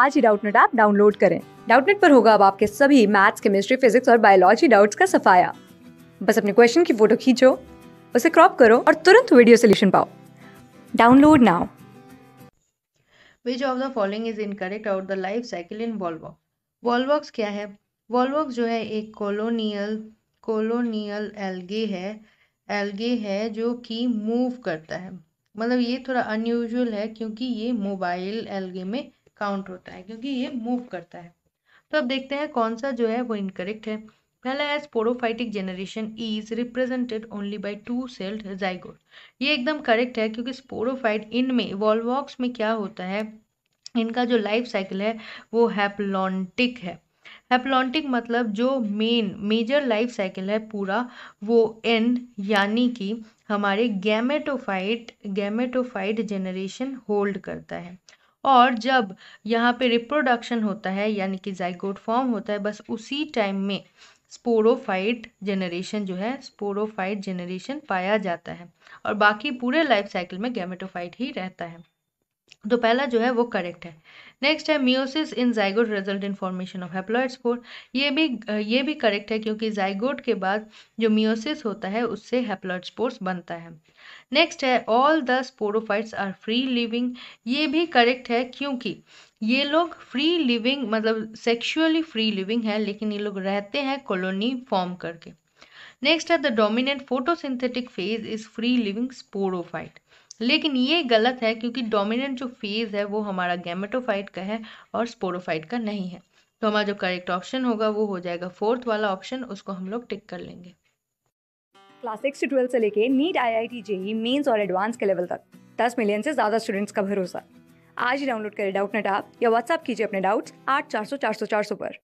आज ही Doubtnut app download करें डाउटनेट पर होगा अब आपके सभी मैथ्स केमिस्ट्री फिजिक्स और बायोलॉजी डाउट्स का सफाया बस अपने क्वेश्चन की फोटो खींचो उसे क्रॉप करो और तुरंत वीडियो सोल्यूशन पाओ download now which of the following is incorrect out the life cycle in Volvox Volvox क्या है वॉलवॉक्स जो है एक कॉलोनियल कॉलोनियल एल्गे है एल्गे है जो कि मूव करता है मतलब ये थोड़ा अनयूजुअल है क्योंकि ये मोबाइल एल्गे में काउंट होता है क्योंकि ये मूव करता है तो अब देखते हैं कौन सा जो है वो इनकरेक्ट है पहला है sporophytic generation is represented only by two celled zygote ये एकदम करेक्ट है क्योंकि स्पोरोफाइट इनमें वॉलवॉक्स में क्या होता है इनका जो लाइफ साइकिल है वो हैप्लॉन्टिक है हैप्लॉन्टिक मतलब जो मेन मेजर लाइफ साइकिल है पूरा वो एंड यानी कि हमारे गैमेटोफाइट गैमेटोफाइट जनरेशन होल्ड करता है और जब यहाँ पे रिप्रोडक्शन होता है यानी कि जाइकोट फॉर्म होता है बस उसी टाइम में स्पोरोफाइट जनरेशन जो है स्पोरोफाइट जनरेशन पाया जाता है और बाकी पूरे लाइफ साइकिल में गैमेटोफाइट ही रहता है तो पहला जो है वो करेक्ट है नेक्स्ट है meiosis in zygote result in formation of haploid spore ये भी ये भी करेक्ट है क्योंकि जाइगोड के बाद जो मियोसिस होता है उससे हेप्लॉयड स्पोर्स बनता है नेक्स्ट है all the sporophytes are free living ये भी करेक्ट है क्योंकि ये लोग फ्री लिविंग मतलब सेक्शुअली फ्री लिविंग है लेकिन ये लोग रहते हैं कॉलोनी फॉर्म करके नेक्स्ट है the dominant photosynthetic phase is free living sporophyte लेकिन ये गलत है क्योंकि डोमिनेंट जो फेज है वो हमारा गैमेटोफाइट का है और स्पोरोफाइट का नहीं है तो हमारा जो करेक्ट ऑप्शन होगा वो हो जाएगा फोर्थ वाला ऑप्शन उसको हम लोग टिक कर लेंगे क्लास सिक्स से ट्वेल्थ से लेके NEET I I T JEE Mains और एडवांस के लेवल तक दस मिलियन से ज़्यादा स्टूडेंट्स का भरोसा आज ही डाउनलोड करें डाउट नेट आप या व्हाट्सअप कीजिए अपने डाउट्स आठ चार सौ चार सौ चार सौ पर